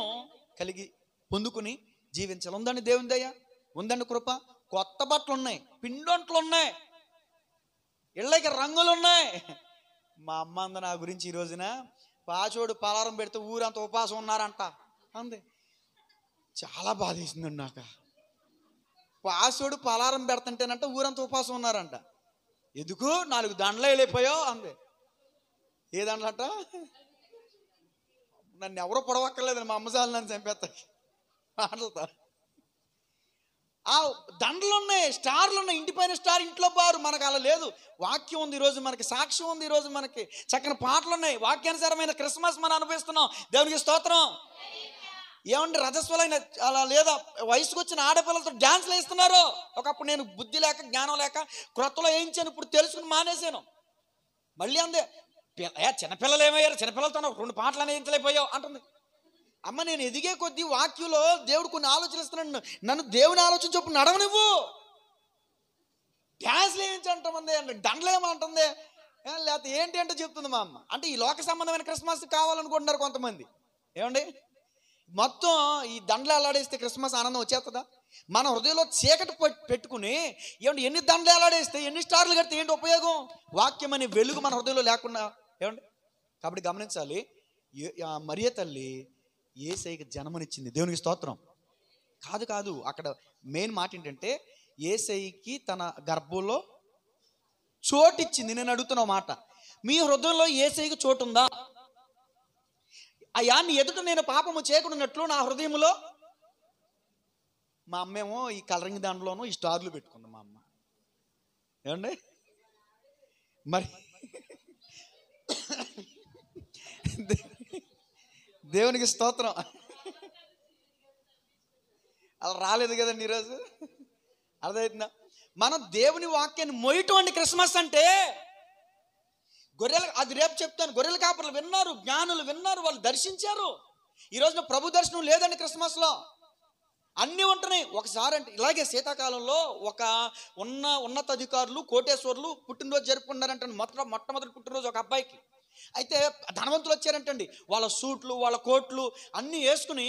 కలిగి పొందుకుని జీవించాలి ఉందండి దేవుని దయ ఉందండి కృప కొత్త బట్టలు ఉన్నాయి పిండొంట్లు ఉన్నాయి ఇళ్ళకి రంగులున్నాయి మా అమ్మ అంద నా గురించి ఈరోజున పాచోడు పలారం పెడితే ఊరంతా ఉపవాసం ఉన్నారంట అంది చాలా బాధేసింది నాక పాచోడు పలారం పెడతంటేనంట ఊరంతా ఉపవాసం ఉన్నారంట ఎందుకు నాలుగు దండలు వెళ్ళిపోయావు అంది ఏ దండలంట నన్ను ఎవరో పొడవక్కర్లేదు మా అమ్మజాలు నన్ను చంపేస్తా మాట్లాడతా ఆ దండలు ఉన్నాయి స్టార్లు ఉన్నాయి ఇంటిపైన స్టార్ ఇంట్లో బారు మనకు అలా లేదు వాక్యం ఉంది ఈరోజు మనకి సాక్ష్యం ఉంది ఈరోజు మనకి చక్కని పాటలు ఉన్నాయి వాక్యానుసారమైన క్రిస్మస్ మనం అనిపిస్తున్నాం దేవునికి స్తోత్రం ఏమంటే రజస్వలైన అలా లేదా వయసుకు వచ్చిన ఆడపిల్లలతో డ్యాన్స్లు వేస్తున్నారు ఒకప్పుడు నేను బుద్ధి లేక జ్ఞానం లేక క్రొత్తలో వేయించాను ఇప్పుడు తెలుసుకుని మానేశాను మళ్ళీ అందే చిన్నపిల్లలు ఏమయ్యారు చిన్నపిల్లలతో రెండు పాటలు అనేయించలేకపోయావు అంటుంది అమ్మ నేను ఎదిగే కొద్దీ వాక్యంలో దేవుడు కొన్ని ఆలోచనలు నన్ను దేవుని ఆలోచన చొప్పు నడవనివ్వు గ్యాస్ డ్యాన్స్లు ఏమించంటుంది అంటే దండలు ఏమంటుంది లేకపోతే ఏంటి అంటే చెప్తుంది మా అమ్మ అంటే ఈ లోక సంబంధమైన క్రిస్మస్ కావాలనుకుంటున్నారు కొంతమంది ఏమండి మొత్తం ఈ దండలు ఎలాడేస్తే క్రిస్మస్ ఆనందం వచ్చేస్తుందా మన హృదయంలో చీకటి పెట్టుకుని ఏమండి ఎన్ని దండలు ఎలాడేస్తే ఎన్ని స్టార్లు కడితే ఏంటి ఉపయోగం వాక్యం అనే వెలుగు మన హృదయంలో లేకుండా ఏమండి కాబట్టి గమనించాలి మరియ తల్లి ఏసైకి జన్మనిచ్చింది దేవునికి స్తోత్రం కాదు కాదు అక్కడ మెయిన్ మాట ఏంటంటే ఏసైకి తన గర్భంలో చోటిచ్చింది నేను అడుగుతున్న మాట మీ హృదయంలో ఏసైకి చోటు ఉందా అయాన్ని ఎదుట నేను పాపము చేయకుండా నా హృదయంలో మా అమ్మేమో ఈ కలరింగ్ దాంట్లోనూ ఈ స్టార్లు పెట్టుకుంది మా అమ్మ ఏమండి మరి దేవునికి స్తోత్రం అలా రాలేదు కదండి ఈరోజు అర్థమవుతుందా మనం దేవుని వాక్యాన్ని మొయ్యటువంటి క్రిస్మస్ అంటే గొర్రెలు అది రేపు చెప్తాను గొర్రెల కాపర్లు విన్నారు జ్ఞానులు విన్నారు వాళ్ళు దర్శించారు రోజున ప్రభు దర్శనం లేదండి క్రిస్మస్లో అన్నీ ఉంటున్నాయి ఒకసారి అంటే ఇలాగే శీతాకాలంలో ఒక ఉన్న ఉన్నతాధికారులు కోటేశ్వర్లు పుట్టినరోజు జరుపుకున్నారంటే మొత్తం మొట్టమొదటి పుట్టినరోజు ఒక అబ్బాయికి అయితే ధనవంతులు వచ్చారంటండి వాళ్ళ సూట్లు వాళ్ళ కోట్లు అన్నీ వేసుకుని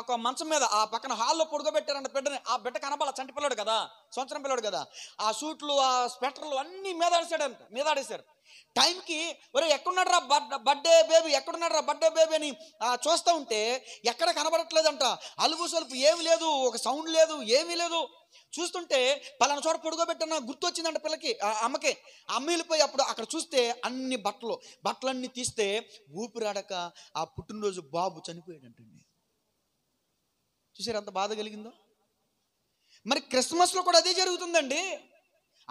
ఒక మంచం మీద ఆ పక్కన హాల్లో పొడుగబెట్టారంట బిడ్డని ఆ బిడ్డ కనబాల చంటి పిల్లడు కదా సంవత్సరం పిల్లడు కదా ఆ సూట్లు ఆ స్వెటర్లు అన్నీ మీద ఆడేశారు టైంకి ఒరే ఎక్కడున్నాడు రా బర్త్డే బేబీ ఎక్కడున్నాడు రా బర్త్డే బేబీ అని చూస్తూ ఉంటే ఎక్కడ కనబడట్లేదంట అలుగు సలుపు ఏమి లేదు ఒక సౌండ్ లేదు ఏమీ లేదు చూస్తుంటే పలానా చోట పొడుగోబెట్టన్న గుర్తు వచ్చిందంట పిల్లకి అమ్మకి అమ్మీలిపోయి అప్పుడు అక్కడ చూస్తే అన్ని బట్టలు బట్టలన్నీ తీస్తే ఊపిరాడక ఆ పుట్టినరోజు బాబు చనిపోయాడంటండి చూసారు అంత బాధ కలిగిందో మరి క్రిస్మస్లో కూడా అదే జరుగుతుందండి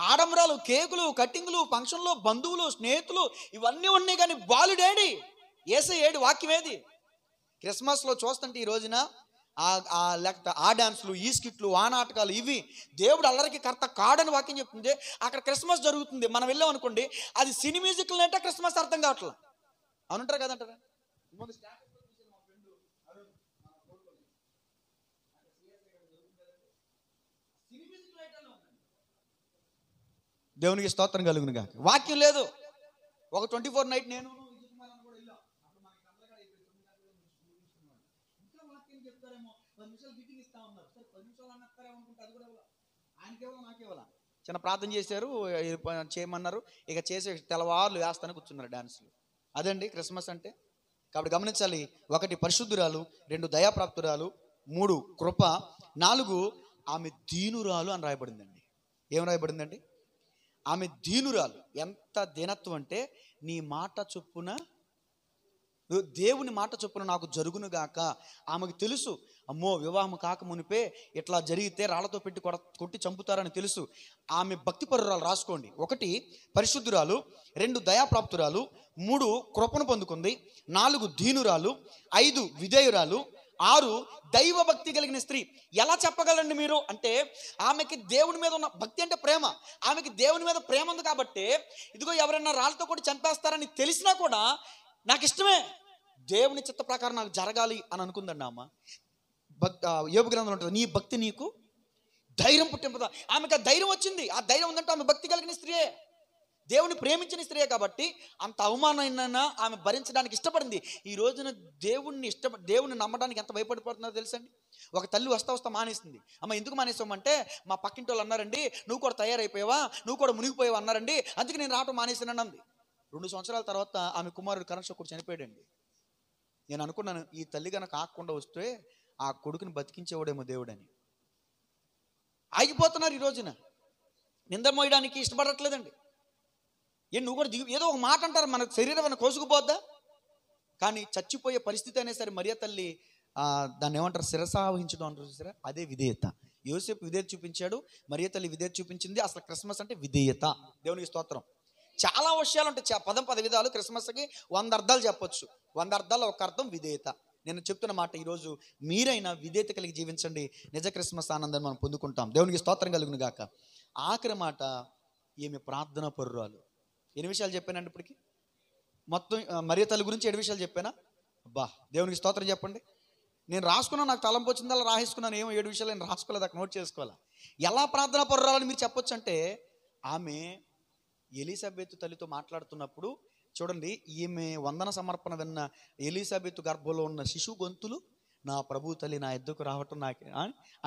ఆడంబరాలు కేకులు కట్టింగ్లు ఫంక్షన్లు బంధువులు స్నేహితులు ఇవన్నీ ఉన్నాయి కానీ డాడీ ఏసే ఏడు వాక్యం ఏది క్రిస్మస్లో చూస్తుంటే ఈ రోజున ఆ లేకపోతే ఆ డ్యాన్స్లు ఈ స్కిట్లు ఆ నాటకాలు ఇవి దేవుడు అల్లరికి కర్త కాడని వాక్యం చెప్తుంది అక్కడ క్రిస్మస్ జరుగుతుంది మనం వెళ్ళాం అనుకోండి అది సినీ మ్యూజిక్లు అంటే క్రిస్మస్ అర్థం కావట్లేదు అనుంటారు కదంటారా దేవునికి స్తోత్రం కలుగును కాక వాక్యం లేదు ఒక ట్వంటీ ఫోర్ నైట్ నేను చిన్న ప్రార్థన చేశారు చేయమన్నారు ఇక చేసే తెల్లవారులు వేస్తాను కూర్చున్నారు డాన్స్లు అదండి క్రిస్మస్ అంటే కాబట్టి గమనించాలి ఒకటి పరిశుద్ధురాలు రెండు దయాప్రాప్తురాలు మూడు కృప నాలుగు ఆమె దీనురాలు అని రాయబడిందండి ఏం రాయబడిందండి ఆమె దీనురాలు ఎంత దీనత్వం అంటే నీ మాట చొప్పున దేవుని మాట చొప్పున నాకు జరుగును గాక ఆమెకు తెలుసు అమ్మో వివాహం కాక మునిపే ఇట్లా జరిగితే రాళ్లతో పెట్టి కొడ కొట్టి చంపుతారని తెలుసు ఆమె పరురాలు రాసుకోండి ఒకటి పరిశుద్ధురాలు రెండు దయాప్రాప్తురాలు మూడు కృపను పొందుకుంది నాలుగు దీనురాలు ఐదు విధేయురాలు ఆరు దైవ భక్తి కలిగిన స్త్రీ ఎలా చెప్పగలండి మీరు అంటే ఆమెకి దేవుని మీద ఉన్న భక్తి అంటే ప్రేమ ఆమెకి దేవుని మీద ప్రేమ ఉంది కాబట్టి ఇదిగో ఎవరైనా రాళ్ళతో కూడా చంపేస్తారని తెలిసినా కూడా నాకు ఇష్టమే దేవుని చిత్త ప్రకారం నాకు జరగాలి అని అనుకుందండి ఆమె భక్ యోగ గ్రంథం ఉంటుంది నీ భక్తి నీకు ధైర్యం పుట్టింపదా ఆమెకి ఆ ధైర్యం వచ్చింది ఆ ధైర్యం ఉందంటే ఆమె భక్తి కలిగిన స్త్రీయే దేవుని ప్రేమించిన స్త్రీయే కాబట్టి అంత అవమానమైనా ఆమె భరించడానికి ఇష్టపడింది ఈ రోజున దేవుణ్ణి ఇష్ట దేవుని నమ్మడానికి ఎంత భయపడిపోతుందో తెలుసండి ఒక తల్లి వస్తా వస్తా మానేస్తుంది అమ్మ ఎందుకు మానేసామంటే మా పక్కింటి వాళ్ళు అన్నారండి నువ్వు కూడా తయారైపోయావా నువ్వు కూడా మునిగిపోయావా అన్నారండి అందుకే నేను రావటం మానేసానంది రెండు సంవత్సరాల తర్వాత ఆమె కుమారుడు కరణ్ కూడా చనిపోయాడండి నేను అనుకున్నాను ఈ తల్లి కనుక ఆకుండా వస్తే ఆ కొడుకుని బతికించేవాడేమో దేవుడని ఆగిపోతున్నారు ఈ రోజున నింద మోయడానికి ఇష్టపడట్లేదండి ఏ నువ్వు కూడా దిగు ఏదో ఒక మాట అంటారు మన శరీరం అని కోసుకుపోద్దా కానీ చచ్చిపోయే పరిస్థితి అయినా సరే మరియా తల్లి దాన్ని ఏమంటారు శిరసావహించడం అంటారు సరే అదే విధేయత యోసేపు విధేయత చూపించాడు మరియా తల్లి విధేయత చూపించింది అసలు క్రిస్మస్ అంటే విధేయత దేవునికి స్తోత్రం చాలా విషయాలు ఉంటాయి పదం పది విధాలు క్రిస్మస్కి వంద అర్థాలు చెప్పొచ్చు వంద అర్థాలు ఒక అర్థం విధేయత నేను చెప్తున్న మాట ఈరోజు మీరైనా విధేయత కలిగి జీవించండి నిజ క్రిస్మస్ ఆనందాన్ని మనం పొందుకుంటాం దేవునికి స్తోత్రం కలుగును గాక ఆఖరి మాట ఈమె ప్రార్థన పరురాలు ఎన్ని విషయాలు చెప్పానండి ఇప్పటికి మొత్తం మరియ తల్లి గురించి ఎన్ని విషయాలు చెప్పానా అబ్బా దేవునికి స్తోత్రం చెప్పండి నేను రాసుకున్నాను నాకు తలంపు వచ్చింది అలా రాసుకున్నాను ఏమో ఏడు విషయాలు నేను రాసుకోలేదు అక్కడ నోట్ చేసుకోవాలా ఎలా ప్రార్థన పొర్రాలని మీరు చెప్పొచ్చు అంటే ఆమె ఎలిజబెత్ తల్లితో మాట్లాడుతున్నప్పుడు చూడండి ఈమె వందన సమర్పణ విన్న ఎలిజబెత్ గర్భంలో ఉన్న శిశు గొంతులు నా ప్రభు తల్లి నా ఎద్దుకు రావటం నాకు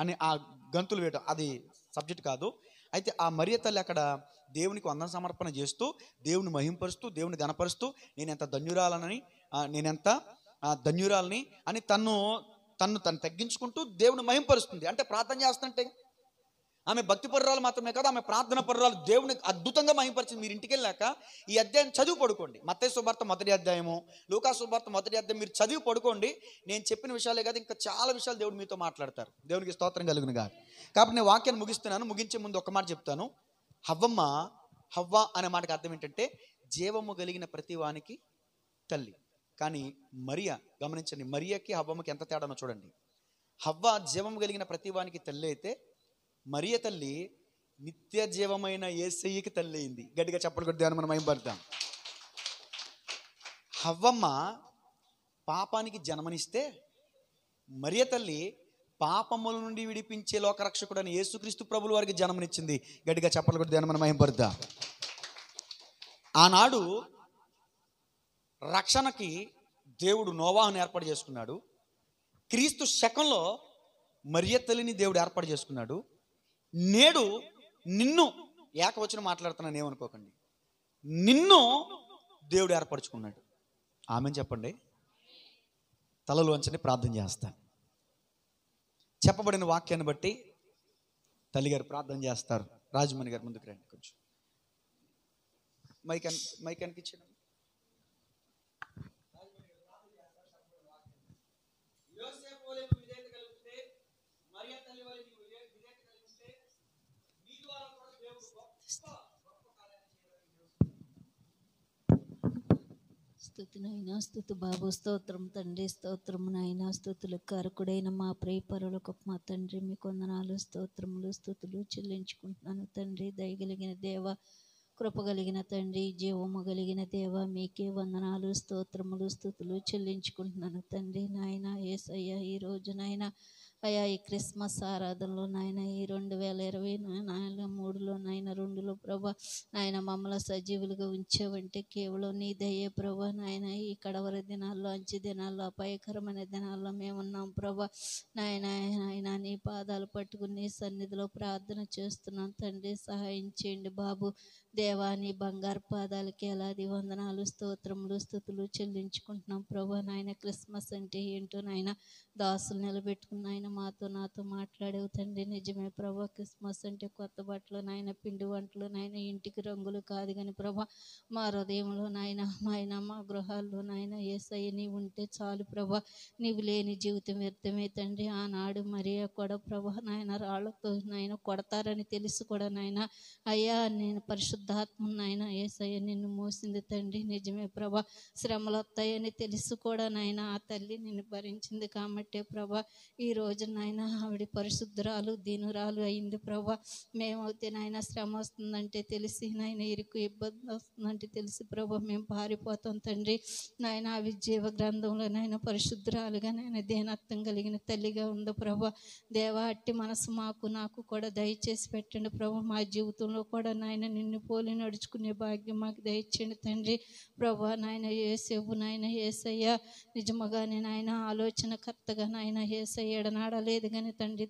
అని ఆ గంతులు వేయటం అది సబ్జెక్ట్ కాదు అయితే ఆ మరియ తల్లి అక్కడ దేవునికి వందన సమర్పణ చేస్తూ దేవుని మహింపరుస్తూ దేవుని గణపరుస్తూ నేను ఎంత ధన్యురాలనని నేనెంత ధన్యురాలని అని తను తను తను తగ్గించుకుంటూ దేవుని మహింపరుస్తుంది అంటే ప్రార్థన చేస్తుంటే ఆమె భక్తి పర్రాలు మాత్రమే కాదు ఆమె ప్రార్థన పర్రాలు దేవుని అద్భుతంగా మహిమపరిచింది మీరు ఇంటికి వెళ్ళాక ఈ అధ్యాయం చదువు పడుకోండి మత్తే శుభార్త మొదటి అధ్యాయము లూకా శుభార్త మొదటి అధ్యాయం మీరు చదివి పడుకోండి నేను చెప్పిన విషయాలే కాదు ఇంకా చాలా విషయాలు దేవుడు మీతో మాట్లాడతారు దేవునికి స్తోత్రం కలిగిన కాదు కాబట్టి నేను వాక్యాన్ని ముగిస్తున్నాను ముగించే ముందు ఒక మాట చెప్తాను హవ్వమ్మ హవ్వ అనే మాటకు అర్థం ఏంటంటే జీవము కలిగిన ప్రతి వానికి తల్లి కానీ మరియా గమనించండి మరియకి హవ్వమ్మకి ఎంత తేడానో చూడండి హవ్వ జీవము కలిగిన ప్రతి వానికి తల్లి అయితే మరియ తల్లి నిత్య జీవమైన ఏసయ్యకి తల్లి అయింది గట్టిగా చెప్పడం కొట్టి మనం పడతాం హవ్వమ్మ పాపానికి జన్మనిస్తే మరియ తల్లి పాపముల నుండి విడిపించే అని యేసుక్రీస్తు ప్రభుల వారికి జన్మనిచ్చింది గట్టిగా చెప్పలు కొట్టి మనం మైంపడతాం ఆనాడు రక్షణకి దేవుడు నోవాహను ఏర్పాటు చేసుకున్నాడు క్రీస్తు శకంలో మరియ తల్లిని దేవుడు ఏర్పాటు చేసుకున్నాడు నేడు నిన్ను ఏకవచనం మాట్లాడుతున్నాను ఏమనుకోకండి నిన్ను దేవుడు ఏర్పరచుకున్నాడు ఆమె చెప్పండి తలలోంచని ప్రార్థన చేస్తాను చెప్పబడిన వాక్యాన్ని బట్టి తల్లి గారు ప్రార్థన చేస్తారు రాజమణి గారు ముందుకు రండి కొంచెం మైకన్ మైకన్కి అనిపించడం స్థుతి నాయన స్థుతి బాబు స్తోత్రం తండ్రి స్తోత్రము నాయన స్థుతులు కారకుడైన మా ప్రియపరులకు మా తండ్రి మీ కొందనాలు స్తోత్రములు స్థుతులు చెల్లించుకుంటున్నాను తండ్రి దయగలిగిన దేవ కృపగలిగిన తండ్రి జీవము కలిగిన దేవ మీకే వందనాలు స్తోత్రములు స్థుతులు చెల్లించుకుంటున్నాను తండ్రి నాయన ఏసయ్య ఈ రోజు నాయన అయ్యా ఈ క్రిస్మస్ ఆరాధనలో నాయన ఈ రెండు వేల ఇరవై నాయన మూడులో నాయన రెండులో ప్రభా నాయన మమ్మల్ని సజీవులుగా ఉంచావంటే కేవలం నీ దయ్యే ప్రభా నాయన ఈ కడవర దినాల్లో అంచు దినాల్లో అపాయకరమైన దినాల్లో మేమున్నాం ప్రభా నాయన ఆయన నీ పాదాలు పట్టుకుని సన్నిధిలో ప్రార్థన చేస్తున్నాం తండ్రి సహాయం చేయండి బాబు దేవాని బంగారు పాదాలకి ఎలాది వందనాలు స్తోత్రములు స్థుతులు చెల్లించుకుంటున్నాం ప్రభు నాయన క్రిస్మస్ అంటే ఏంటో నాయన దాసులు నిలబెట్టుకున్న ఆయన మాతో నాతో మాట్లాడేవు తండ్రి నిజమే ప్రభా క్రిస్మస్ అంటే కొత్త బట్టలు నాయన పిండి వంటలు నాయన ఇంటికి రంగులు కాదు కానీ ప్రభా మా హృదయంలో నాయన నాయన మా గృహాల్లో నాయన ఏసయ్య నీవు ఉంటే చాలు ప్రభా నీవు లేని జీవితం వ్యర్థమే తండ్రి ఆనాడు మరి కూడా ప్రభా నాయన రాళ్ళతో నాయన కొడతారని తెలిసి కూడా నాయన అయ్యా నేను పరిశుద్ధ పరిశుద్ధాత్మ నాయన ఏసయ్య నిన్ను మోసింది తండ్రి నిజమే ప్రభా శ్రమలు వస్తాయని తెలుసు కూడా నాయన ఆ తల్లి నిన్ను భరించింది కాబట్టే ప్రభా ఈ రోజు నాయన ఆవిడ పరిశుద్ధురాలు దీనురాలు అయింది ప్రభా మేమైతే నాయన శ్రమ వస్తుందంటే తెలిసి నాయన ఇరుకు ఇబ్బంది వస్తుందంటే తెలిసి ప్రభ మేము పారిపోతాం తండ్రి నాయన అవి జీవ గ్రంథంలో నాయన పరిశుద్ధురాలుగా నాయన దీనత్వం కలిగిన తల్లిగా ఉంది ప్రభా దేవా అట్టి మనసు మాకు నాకు కూడా దయచేసి పెట్టండి ప్రభ మా జీవితంలో కూడా నాయన నిన్ను పోలి నడుచుకునే భాగ్యం మాకు దయచేయండి తండ్రి ప్రభా నాయన ఏసేవు నాయన ఏసయ్య నిజముగానే నాయన ఆలోచనకర్తగా నాయన ఏసయ్య లేదు కానీ తండ్రి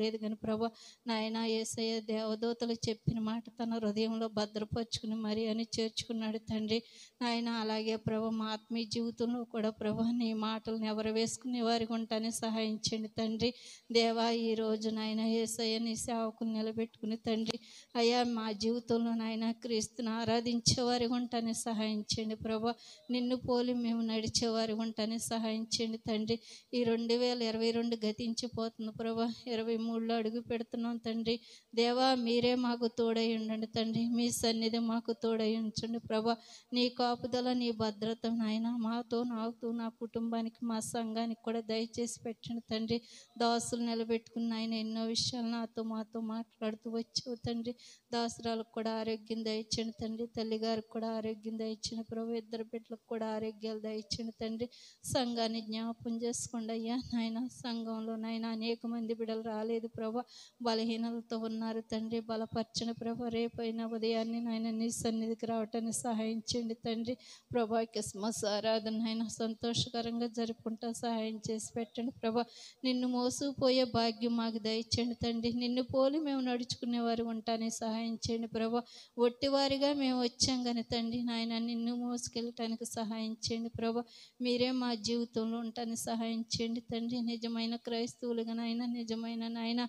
లేదు కానీ ప్రభా నాయన ఏసయ్య దేవదూతలు చెప్పిన మాట తన హృదయంలో భద్రపరుచుకుని మరి అని చేర్చుకున్నాడు తండ్రి నాయన అలాగే ప్రభ మా ఆత్మీయ జీవితంలో కూడా ప్రభు నీ మాటలను ఎవరు వేసుకునే వారికి ఉంటాను సహాయించండి తండ్రి దేవా ఈ రోజు నాయన ఏసయ్య నీ సేవకుని నిలబెట్టుకుని తండ్రి అయ్యా మా జీవితంలో నాయన నాయన క్రీస్తుని ఆరాధించేవారి ఉంటానే సహాయం చేయండి ప్రభా నిన్ను పోలి మేము నడిచేవారి వంటనే సహాయం చేయండి తండ్రి ఈ రెండు వేల ఇరవై రెండు గతించిపోతుంది ప్రభా ఇరవై మూడులో అడుగు పెడుతున్నాం తండ్రి దేవా మీరే మాకు తోడై ఉండండి తండ్రి మీ సన్నిధి మాకు తోడై ఉంచండి ప్రభా నీ కాపుదల నీ భద్రత నాయన మాతో నాకు నా కుటుంబానికి మా సంఘానికి కూడా దయచేసి పెట్టండి తండ్రి దాసులు నిలబెట్టుకున్న ఆయన ఎన్నో విషయాలు నాతో మాతో మాట్లాడుతూ వచ్చావు తండ్రి దాసురాలకు కూడా ఆరోగ్యం ఆరోగ్యం దయచిన తండ్రి తల్లి గారికి కూడా ఆరోగ్యం దయచిన ప్రభు ఇద్దరు బిడ్డలకు కూడా ఆరోగ్యాలు దయచండి తండ్రి సంఘాన్ని జ్ఞాపం చేసుకోండి అయ్యా నాయన సంఘంలో నాయన అనేక మంది బిడ్డలు రాలేదు ప్రభు బలహీనలతో ఉన్నారు తండ్రి బలపరచిన ప్రభు రేపైన ఉదయాన్ని నాయన నీ సన్నిధికి రావటాన్ని సహాయించండి తండ్రి ప్రభా క్రిస్మస్ ఆరాధన ఆయన సంతోషకరంగా జరుపుకుంటా సహాయం చేసి పెట్టండి ప్రభా నిన్ను మోసుకుపోయే భాగ్యం మాకు దయచండి తండ్రి నిన్ను పోలి మేము నడుచుకునేవారు ఉంటానే సహాయం చేయండి ప్రభా ఒట్టివారిగా మేము వచ్చాం కానీ తండ్రి నాయన నిన్ను మోసుకెళ్ళటానికి సహాయం చేయండి ప్రభా మీరే మా జీవితంలో ఉండటానికి సహాయం చేయండి తండ్రి నిజమైన క్రైస్తవులుగా నాయన నిజమైన నాయన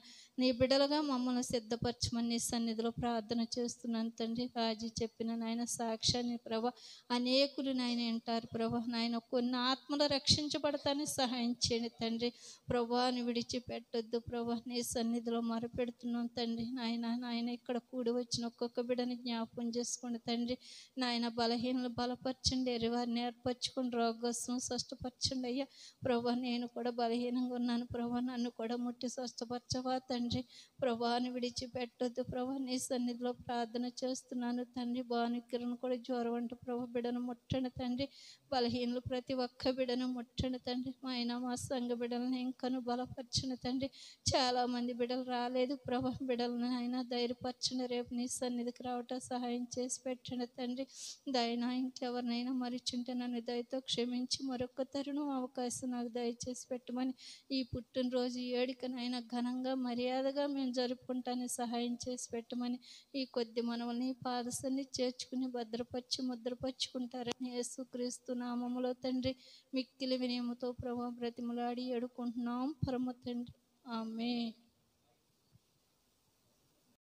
నీ బిడలుగా మమ్మల్ని సిద్ధపరచమని నీ సన్నిధిలో ప్రార్థన చేస్తున్నాను తండ్రి రాజీ చెప్పిన నాయన సాక్ష్యాన్ని ప్రభ అనేకులు నాయన వింటారు ప్రభ నాయన కొన్ని ఆత్మలు రక్షించబడతానే సహాయం చేయండి తండ్రి ప్రభాని విడిచిపెట్టద్దు ప్రభా నీ సన్నిధిలో మరపెడుతున్నాం తండ్రి నాయన నాయన ఇక్కడ కూడి వచ్చిన ఒక్కొక్క బిడని జ్ఞాపకం చేసుకోండి తండ్రి నాయన బలహీనలు బలపరచండి ఎరివారు నేర్పరచుకుని రోగోత్సవం స్వస్థపరచండి అయ్యా ప్రభా నేను కూడా బలహీనంగా ఉన్నాను ప్రభా నన్ను కూడా ముట్టి స్వస్థపరచవా తండ్రి తండ్రి ప్రభాని విడిచిపెట్టొద్దు ప్రభా నీ సన్నిధిలో ప్రార్థన చేస్తున్నాను తండ్రి భానుకిరణ్ కూడా జ్వరం అంటే ప్రభా బిడను ముట్టండి తండ్రి బలహీనలు ప్రతి ఒక్క బిడను ముట్టండి తండ్రి మా ఆయన మా సంఘ బిడలను ఇంకను బలపరిచిన తండ్రి చాలా మంది బిడలు రాలేదు ప్రభా బిడలను ఆయన ధైర్యపరచిన రేపు నీ సన్నిధికి రావటం సహాయం చేసి పెట్టండి తండ్రి దయనా ఇంకెవరినైనా మరిచుంటే నన్ను దయతో క్షమించి మరొక తరుణం అవకాశం నాకు దయచేసి పెట్టమని ఈ పుట్టినరోజు ఏడుకనైనా ఘనంగా మర్యాద మర్యాదగా మేము జరుపుకుంటానికి సహాయం చేసి పెట్టమని ఈ కొద్ది మనవల్ని పాదశాన్ని చేర్చుకుని భద్రపరిచి ముద్రపరుచుకుంటారని యేసుక్రీస్తు నామములో తండ్రి మిక్కిలి వినయముతో ప్రభా బ్రతిమలాడి ఎడుకుంటున్నాం పరమ తండ్రి ఆమె